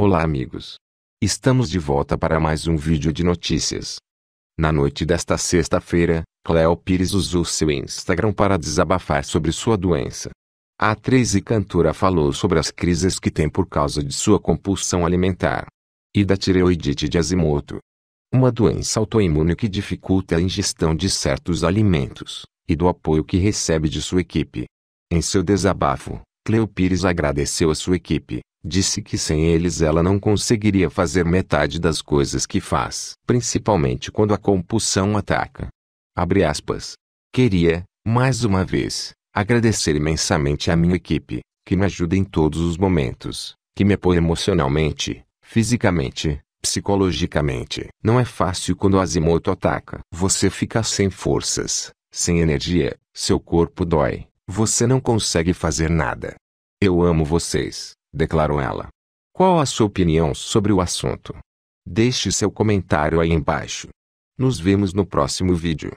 Olá amigos! Estamos de volta para mais um vídeo de notícias. Na noite desta sexta-feira, Cleo Pires usou seu Instagram para desabafar sobre sua doença. A atriz e cantora falou sobre as crises que tem por causa de sua compulsão alimentar e da tireoidite de Hashimoto, uma doença autoimune que dificulta a ingestão de certos alimentos e do apoio que recebe de sua equipe. Em seu desabafo, Cleo Pires agradeceu a sua equipe Disse que sem eles ela não conseguiria fazer metade das coisas que faz, principalmente quando a compulsão ataca. Abre aspas. Queria, mais uma vez, agradecer imensamente a minha equipe, que me ajuda em todos os momentos, que me apoia emocionalmente, fisicamente, psicologicamente. Não é fácil quando o azimoto ataca. Você fica sem forças, sem energia, seu corpo dói, você não consegue fazer nada. Eu amo vocês declarou ela. Qual a sua opinião sobre o assunto? Deixe seu comentário aí embaixo. Nos vemos no próximo vídeo.